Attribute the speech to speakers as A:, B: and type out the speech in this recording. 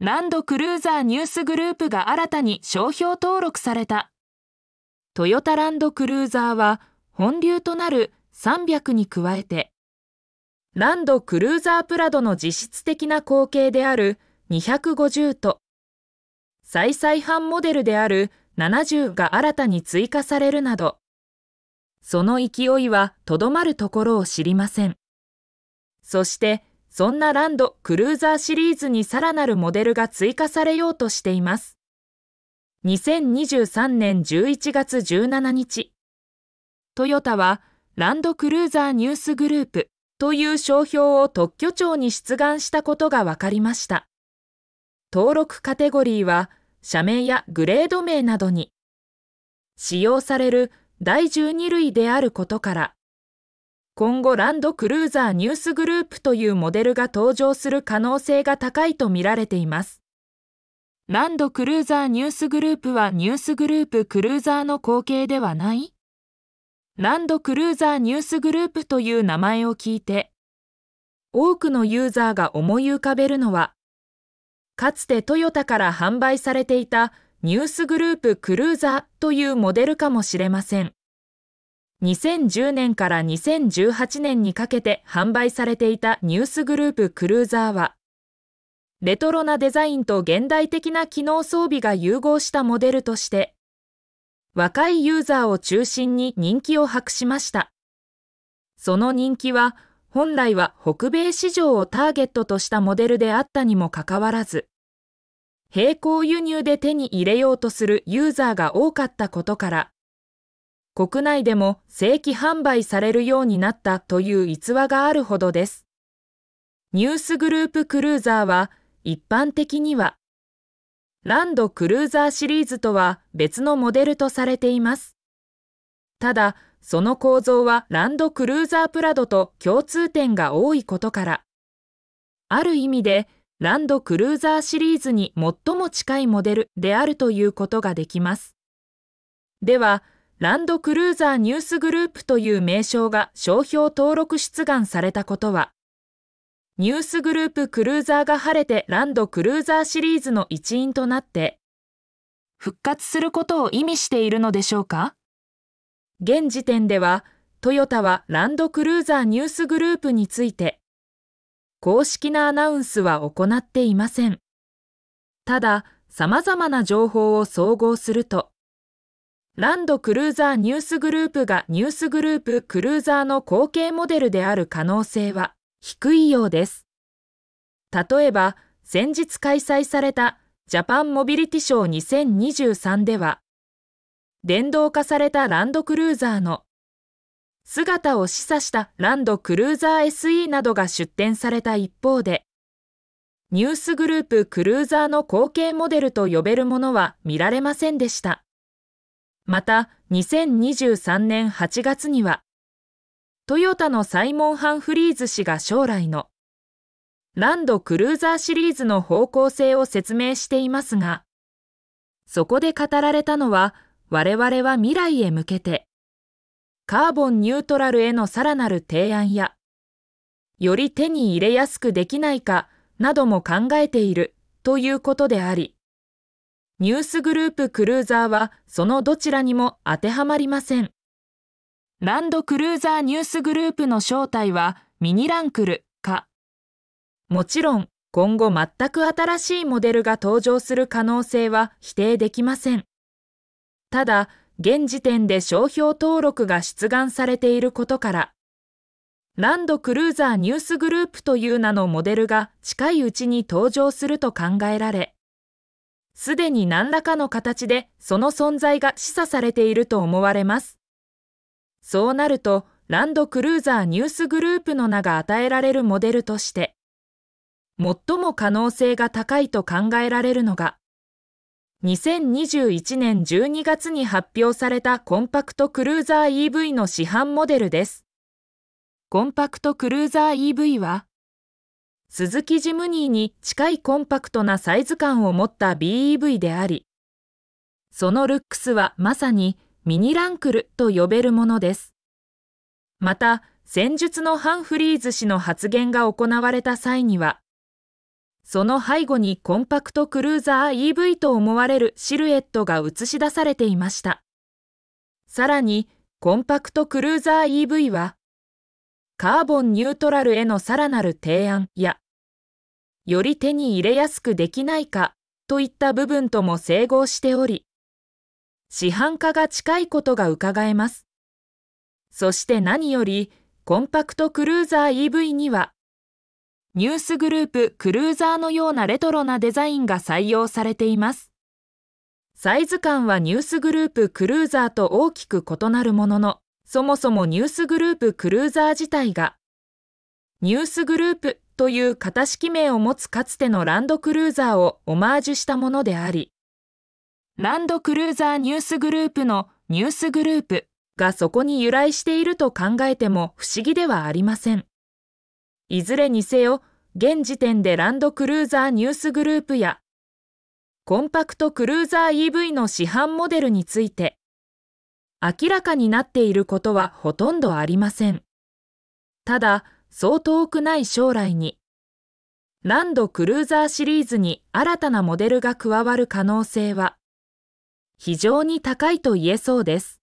A: ランドクルーザーニュースグループが新たに商標登録された。トヨタランドクルーザーは本流となる300に加えて、ランドクルーザープラドの実質的な後継である250と、再々版モデルである70が新たに追加されるなど、その勢いはとどまるところを知りません。そしてそんなランドクルーザーシリーズにさらなるモデルが追加されようとしています。2023年11月17日、トヨタはランドクルーザーニュースグループという商標を特許庁に出願したことが分かりました。登録カテゴリーは社名やグレード名などに使用される第12類であることから今後ランドクルーザーニュースグループというモデルが登場する可能性が高いとみられています。ランドクルーザーニュースグループはニュースグループクルーザーの後継ではないランドクルーザーニュースグループという名前を聞いて、多くのユーザーが思い浮かべるのは、かつてトヨタから販売されていたニュースグループクルーザーというモデルかもしれません。2010年から2018年にかけて販売されていたニュースグループクルーザーは、レトロなデザインと現代的な機能装備が融合したモデルとして、若いユーザーを中心に人気を博しました。その人気は、本来は北米市場をターゲットとしたモデルであったにもかかわらず、並行輸入で手に入れようとするユーザーが多かったことから、国内でも正規販売されるようになったという逸話があるほどです。ニュースグループクルーザーは一般的にはランドクルーザーシリーズとは別のモデルとされています。ただ、その構造はランドクルーザープラドと共通点が多いことから、ある意味でランドクルーザーシリーズに最も近いモデルであるということができます。では、ランドクルーザーニュースグループという名称が商標登録出願されたことは、ニュースグループクルーザーが晴れてランドクルーザーシリーズの一員となって、復活することを意味しているのでしょうか現時点では、トヨタはランドクルーザーニュースグループについて、公式なアナウンスは行っていません。ただ、様々な情報を総合すると、ランドクルーザーニュースグループがニュースグループクルーザーの後継モデルである可能性は低いようです。例えば、先日開催されたジャパンモビリティショー2023では、電動化されたランドクルーザーの姿を示唆したランドクルーザー SE などが出展された一方で、ニュースグループクルーザーの後継モデルと呼べるものは見られませんでした。また2023年8月には、トヨタのサイモン・ハンフリーズ氏が将来のランドクルーザーシリーズの方向性を説明していますが、そこで語られたのは、我々は未来へ向けて、カーボンニュートラルへのさらなる提案や、より手に入れやすくできないかなども考えているということであり、ニュースグループクルーザーはそのどちらにも当てはまりません。ランドクルーザーニュースグループの正体はミニランクルか。もちろん今後全く新しいモデルが登場する可能性は否定できません。ただ、現時点で商標登録が出願されていることから、ランドクルーザーニュースグループという名のモデルが近いうちに登場すると考えられ、すでに何らかの形でその存在が示唆されていると思われます。そうなると、ランドクルーザーニュースグループの名が与えられるモデルとして、最も可能性が高いと考えられるのが、2021年12月に発表されたコンパクトクルーザー EV の市販モデルです。コンパクトクルーザー EV は、スズキジムニーに近いコンパクトなサイズ感を持った BEV であり、そのルックスはまさにミニランクルと呼べるものです。また、戦術のハンフリーズ氏の発言が行われた際には、その背後にコンパクトクルーザー EV と思われるシルエットが映し出されていました。さらに、コンパクトクルーザー EV は、カーボンニュートラルへのさらなる提案や、より手に入れやすくできないかといった部分とも整合しており、市販化が近いことが伺えます。そして何より、コンパクトクルーザー EV には、ニュースグループクルーザーのようなレトロなデザインが採用されています。サイズ感はニュースグループクルーザーと大きく異なるものの、そもそもニュースグループクルーザー自体が、ニュースグループという型式名を持つかつてのランドクルーザーをオマージュしたものであり、ランドクルーザーニュースグループのニュースグループがそこに由来していると考えても不思議ではありません。いずれにせよ、現時点でランドクルーザーニュースグループやコンパクトクルーザー EV の市販モデルについて明らかになっていることはほとんどありません。ただ、そう遠くない将来に、ランドクルーザーシリーズに新たなモデルが加わる可能性は、非常に高いと言えそうです。